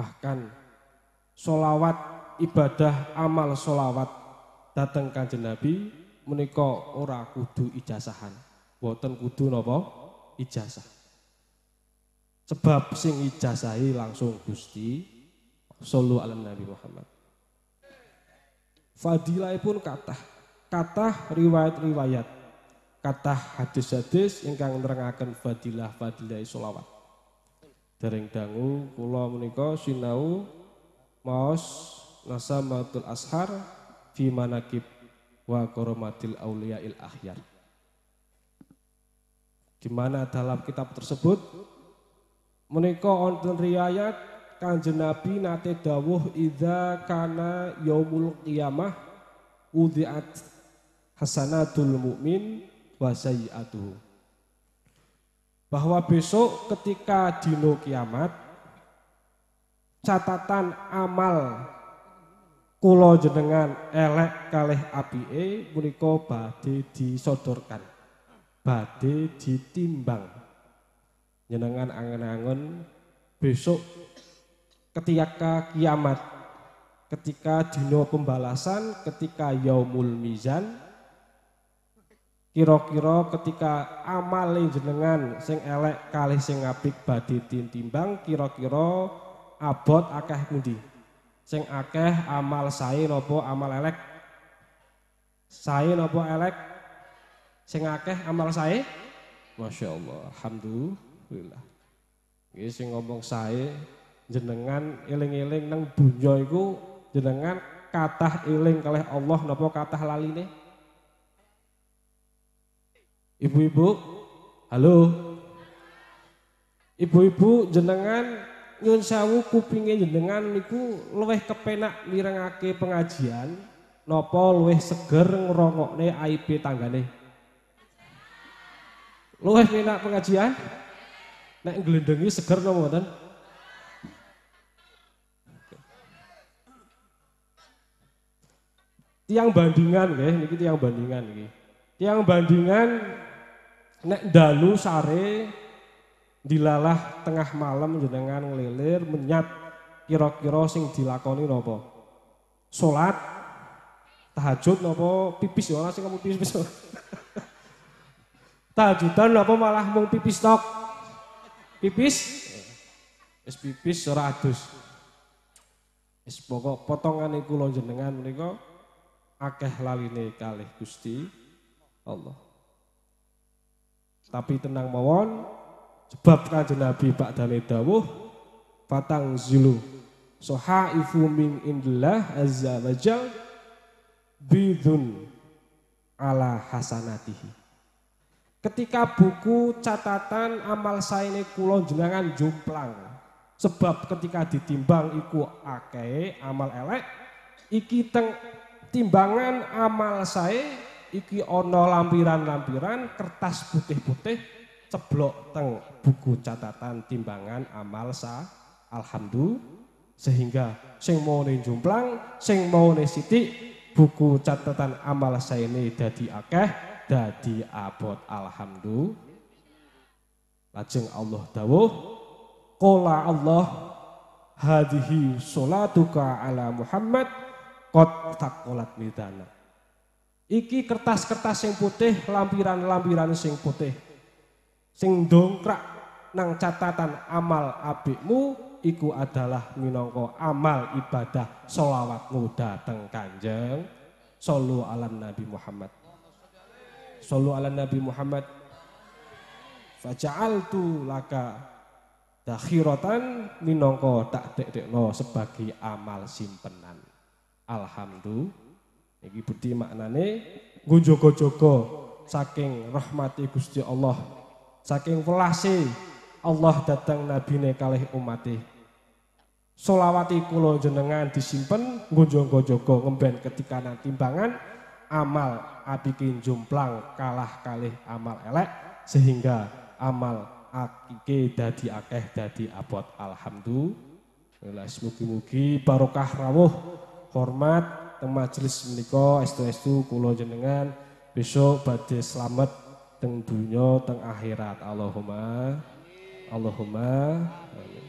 bahkan solawat ibadah amal solawat datang kanjeng Nabi menika ora kudu ijazahan boten kudu nopo ijazah sebab sing ijazahi langsung Gusti solu ala Nabi Muhammad fadilai pun kata kata riwayat-riwayat kata hadis-hadis ingkang nerangaken fadilah-fadilah solawat Dereng dangu kula menika sinau maos Nasamatul Ashar fi manakib wa koromatil auliyail ahyar. Di mana dalam kitab tersebut menika wonten riwayat Kanjeng Nabi nate dawuh idza kana yaumul qiyamah udhiat hasanatul mukmin wa sayiatuhu bahwa besok ketika dino kiamat catatan amal kulo jenengan elek kalih e punika badi disodorkan badi ditimbang jenengan angen-angen besok ketika kiamat ketika dino pembalasan ketika yaumul mizan Kira-kira ketika amal jenengan sing elek kali sing apik badhe tintimbang kira-kira abot akeh pundi? Sing akeh amal sae napa amal elek? Sae napa elek? Sing akeh amal sae? Masya Allah, alhamdulillah. Iki sing ngomong sae jenengan eling-eling nang dunya iku jenengan katah eling kalih Allah napa kathah laline? Ibu-ibu, halo. Ibu-ibu jenengan nyun sewu kupingnya jenengan niku luweh kepenak mirengake pengajian nopo luweh seger ngrungokne tangga tanggane. Luweh penak pengajian? Nek gelendengi seger nopo mboten? Tiang bandingan nggih, niki tiang bandingan niki. Tiang bandingan nek dalu sare dilalah tengah malam jenengan ngelilir menyat kira-kira sing dilakoni nopo salat tahajud nopo pipis ya orang sing kamu pipis tahajudan nopo malah mau pipis tok pipis es pipis seratus es pokok potongan iku lonjeng dengan mereka akeh laline kalih Gusti Allah tapi tenang mawon, sebab kanjeng Nabi Pak Dane Dawuh, patang Soha ifu min indillah azza wajal bidun ala hasanatihi. Ketika buku catatan amal saine kulon jenengan jumplang. Sebab ketika ditimbang iku akeh amal elek, iki teng timbangan amal saya iki ono lampiran-lampiran kertas putih-putih ceblok teng buku catatan timbangan amal sa alhamdulillah sehingga sing mau jumplang sing mau sitik buku catatan amal saya ini dadi akeh dadi abot alhamdulillah lajeng Allah dawuh kola Allah hadhi salatuka ala Muhammad kot takolat midana Iki kertas-kertas sing putih, lampiran-lampiran sing putih. Sing dongkrak nang catatan amal abikmu iku adalah minangka amal ibadah solawatmu dateng kanjeng solu ala nabi Muhammad solu ala nabi Muhammad tu laka dakhiratan minangka tak no sebagai amal simpenan alhamdulillah Iki budi maknane nggo jaga saking rahmati Gusti Allah, saking welase Allah datang ne kalih umate. Solawati kula jenengan disimpen nggo jaga-jaga ngemben ketikanan timbangan amal abikin jumplang kalah kalih amal elek sehingga amal akike dadi akeh dadi abot alhamdulillah mugi-mugi barokah rawuh hormat teng majelis menika estu-estu kula jenengan besok badhe selamat teng dunya teng akhirat Allahumma Allahumma amin